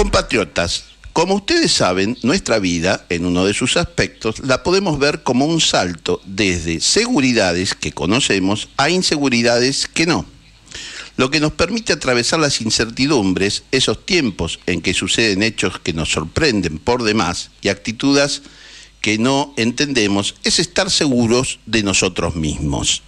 Compatriotas, como ustedes saben, nuestra vida, en uno de sus aspectos, la podemos ver como un salto desde seguridades que conocemos a inseguridades que no lo que nos permite atravesar las incertidumbres, esos tiempos en que suceden hechos que nos sorprenden por demás y actitudes que no entendemos, es estar seguros de nosotros mismos.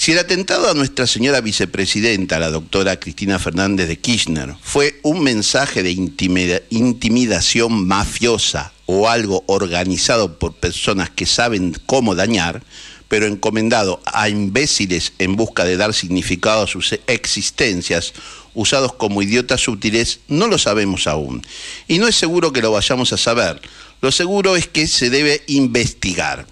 Si el atentado a nuestra señora vicepresidenta, la doctora Cristina Fernández de Kirchner, fue un mensaje de intimidación mafiosa o algo organizado por personas que saben cómo dañar, pero encomendado a imbéciles en busca de dar significado a sus existencias, usados como idiotas útiles, no lo sabemos aún. Y no es seguro que lo vayamos a saber. Lo seguro es que se debe investigar.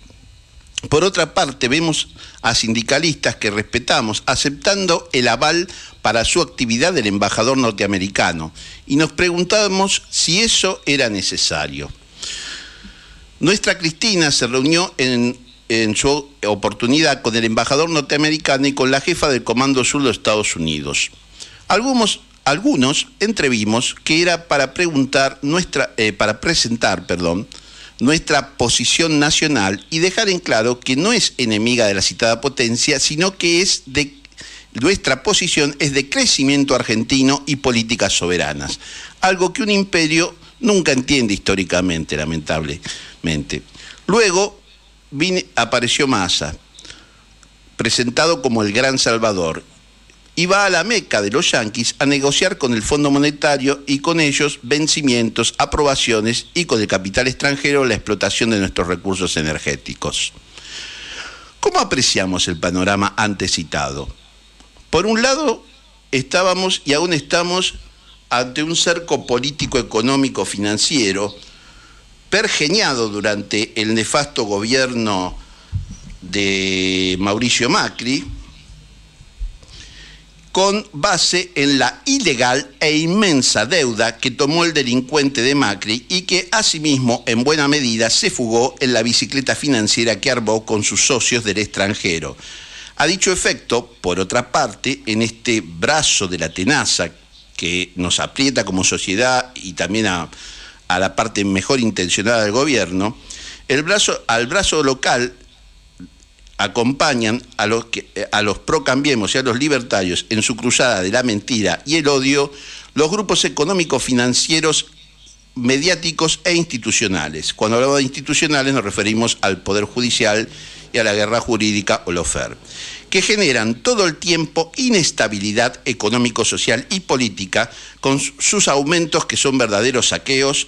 Por otra parte, vemos a sindicalistas que respetamos aceptando el aval para su actividad del embajador norteamericano y nos preguntamos si eso era necesario. Nuestra Cristina se reunió en, su oportunidad con el embajador norteamericano y con la jefa del Comando Sur de Estados Unidos. Algunos, entrevimos que era para preguntar nuestra, eh, para presentar, perdón, nuestra posición nacional y dejar en claro que no es enemiga de la citada potencia, sino que es de nuestra posición es de crecimiento argentino y políticas soberanas, algo que un imperio nunca entiende históricamente, lamentablemente. Luego apareció Massa, presentado como el gran salvador, y va a la Meca de los Yanquis a negociar con el Fondo Monetario y con ellos vencimientos, aprobaciones y con el capital extranjero la explotación de nuestros recursos energéticos. ¿Cómo apreciamos el panorama antes citado? Por un lado, estábamos y aún estamos ante un cerco político económico financiero pergeñado durante el nefasto gobierno de Mauricio Macri, con base en la ilegal e inmensa deuda que tomó el delincuente de Macri y que asimismo en buena medida se fugó en la bicicleta financiera que armó con sus socios del extranjero. A dicho efecto, por otra parte, en este brazo de la tenaza que nos aprieta como sociedad y también a, a la parte mejor intencionada del gobierno, el brazo, al brazo local acompañan a los, que, eh, a los procambiemos y a los libertarios en su cruzada de la mentira y el odio los grupos económicos, financieros, mediáticos e institucionales. Cuando hablamos de institucionales nos referimos al Poder Judicial y a la guerra jurídica o lofer, que generan todo el tiempo inestabilidad económico, social y política con sus aumentos que son verdaderos saqueos,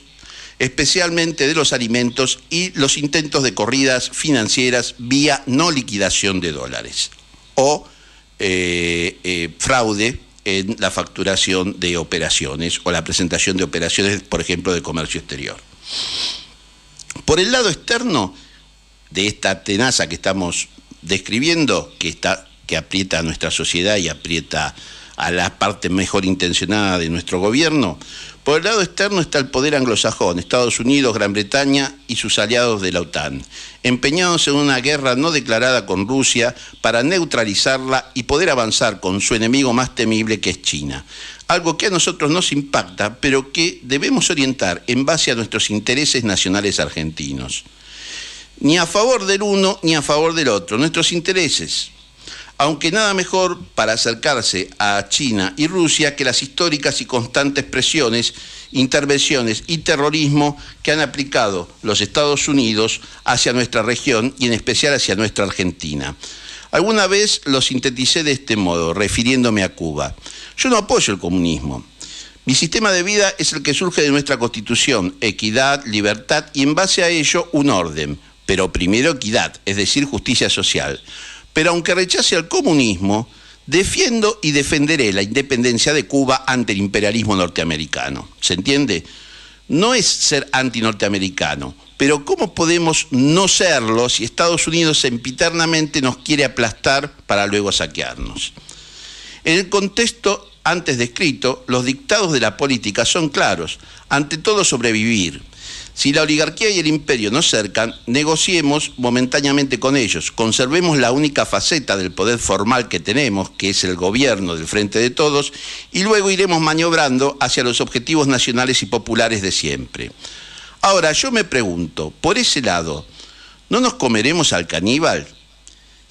especialmente de los alimentos y los intentos de corridas financieras vía no liquidación de dólares o eh, eh, fraude en la facturación de operaciones o la presentación de operaciones, por ejemplo, de comercio exterior. Por el lado externo de esta tenaza que estamos describiendo, que, está, que aprieta a nuestra sociedad y aprieta a la parte mejor intencionada de nuestro gobierno, por el lado externo está el poder anglosajón, Estados Unidos, Gran Bretaña y sus aliados de la OTAN, empeñados en una guerra no declarada con Rusia para neutralizarla y poder avanzar con su enemigo más temible que es China. Algo que a nosotros nos impacta, pero que debemos orientar en base a nuestros intereses nacionales argentinos. Ni a favor del uno ni a favor del otro. Nuestros intereses aunque nada mejor para acercarse a China y Rusia que las históricas y constantes presiones, intervenciones y terrorismo que han aplicado los Estados Unidos hacia nuestra región y en especial hacia nuestra Argentina. Alguna vez lo sinteticé de este modo, refiriéndome a Cuba. Yo no apoyo el comunismo. Mi sistema de vida es el que surge de nuestra constitución, equidad, libertad y en base a ello un orden, pero primero equidad, es decir, justicia social pero aunque rechace al comunismo, defiendo y defenderé la independencia de Cuba ante el imperialismo norteamericano. ¿Se entiende? No es ser antinorteamericano, pero ¿cómo podemos no serlo si Estados Unidos empiternamente nos quiere aplastar para luego saquearnos? En el contexto antes descrito, los dictados de la política son claros, ante todo sobrevivir, si la oligarquía y el imperio nos cercan, negociemos momentáneamente con ellos, conservemos la única faceta del poder formal que tenemos, que es el gobierno del frente de todos, y luego iremos maniobrando hacia los objetivos nacionales y populares de siempre. Ahora, yo me pregunto, por ese lado, ¿no nos comeremos al caníbal?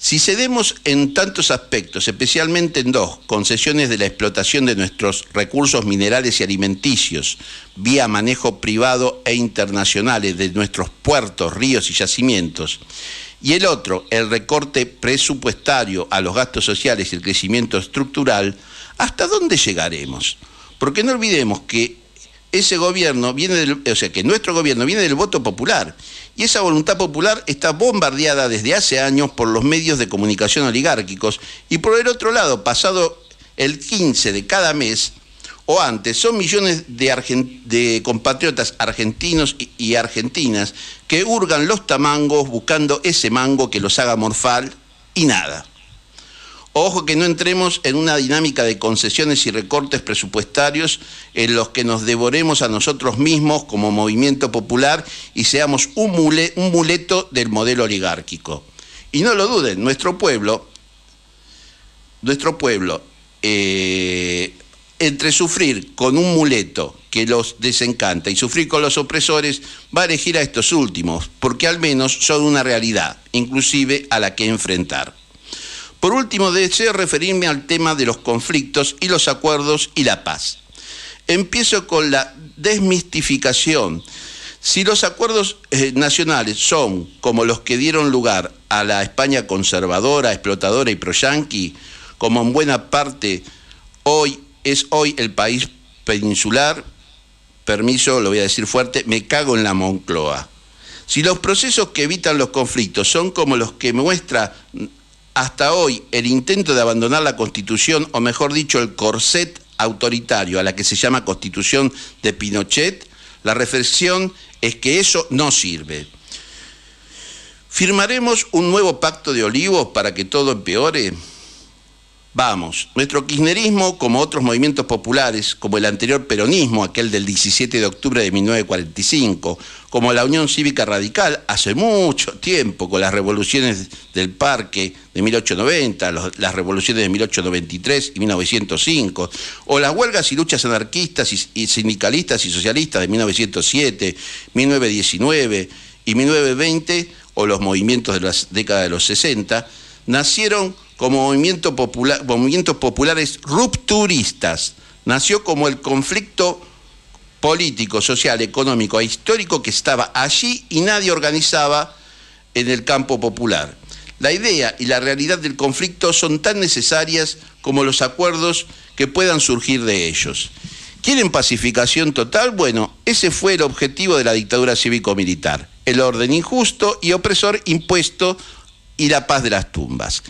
Si cedemos en tantos aspectos, especialmente en dos, concesiones de la explotación de nuestros recursos minerales y alimenticios, vía manejo privado e internacionales de nuestros puertos, ríos y yacimientos, y el otro, el recorte presupuestario a los gastos sociales y el crecimiento estructural, ¿hasta dónde llegaremos? Porque no olvidemos que ese gobierno viene del, o sea, que nuestro gobierno viene del voto popular. Y esa voluntad popular está bombardeada desde hace años por los medios de comunicación oligárquicos. Y por el otro lado, pasado el 15 de cada mes o antes, son millones de, compatriotas argentinos y, y argentinas que hurgan los tamangos buscando ese mango que los haga morfar y nada. Ojo que no entremos en una dinámica de concesiones y recortes presupuestarios en los que nos devoremos a nosotros mismos como movimiento popular y seamos un, muleto del modelo oligárquico. Y no lo duden, nuestro pueblo, nuestro pueblo, eh, entre sufrir con un muleto que los desencanta y sufrir con los opresores, va a elegir a estos últimos, porque al menos son una realidad, inclusive a la que enfrentar. Por último, deseo referirme al tema de los conflictos y los acuerdos y la paz. Empiezo con la desmistificación. Si los acuerdos eh, nacionales son como los que dieron lugar a la España conservadora, explotadora y pro yanqui, como en buena parte hoy es hoy el país peninsular, permiso, lo voy a decir fuerte, me cago en la Moncloa. Si los procesos que evitan los conflictos son como los que muestra hasta hoy el intento de abandonar la constitución, o mejor dicho, el corset autoritario a la que se llama constitución de Pinochet, la reflexión es que eso no sirve. ¿Firmaremos un nuevo pacto de olivos para que todo empeore? Vamos, nuestro kirchnerismo, como otros movimientos populares, como el anterior peronismo, aquel del 17 de octubre de 1945, como la Unión Cívica Radical, hace mucho tiempo, con las revoluciones del Parque de 1890, las revoluciones de 1893 y 1905, o las huelgas y luchas anarquistas y, sindicalistas y socialistas de 1907, 1919 y 1920, o los movimientos de las décadas de los 60, nacieron como movimientos populares rupturistas. Nació como el conflicto político, social, económico e histórico que estaba allí y nadie organizaba en el campo popular. La idea y la realidad del conflicto son tan necesarias como los acuerdos que puedan surgir de ellos. ¿Quieren pacificación total? Bueno, ese fue el objetivo de la dictadura cívico-militar, el orden injusto y opresor impuesto y la paz de las tumbas.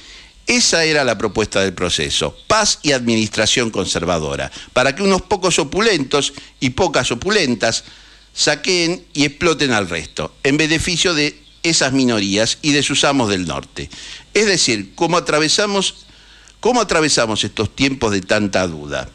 Esa era la propuesta del proceso, paz y administración conservadora, para que unos pocos opulentos y pocas opulentas saqueen y exploten al resto, en beneficio de esas minorías y de sus amos del norte. Es decir, ¿cómo atravesamos, cómo atravesamos estos tiempos de tanta duda?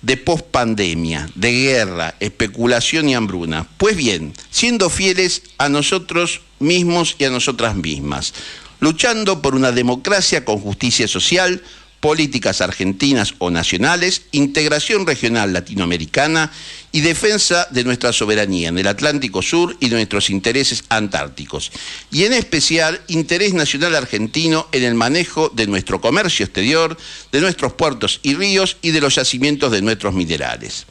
de pospandemia, de guerra, especulación y hambruna. Pues bien, siendo fieles a nosotros mismos y a nosotras mismas, luchando por una democracia con justicia social, políticas argentinas o nacionales, integración regional latinoamericana y defensa de nuestra soberanía en el Atlántico Sur y nuestros intereses antárticos. Y en especial, interés nacional argentino en el manejo de nuestro comercio exterior, de nuestros puertos y ríos y de los yacimientos de nuestros minerales.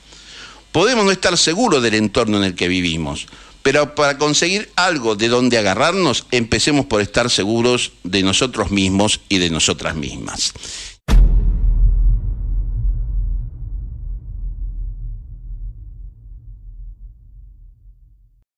Podemos no estar seguros del entorno en el que vivimos pero para conseguir algo de donde agarrarnos, empecemos por estar seguros de nosotros mismos y de nosotras mismas.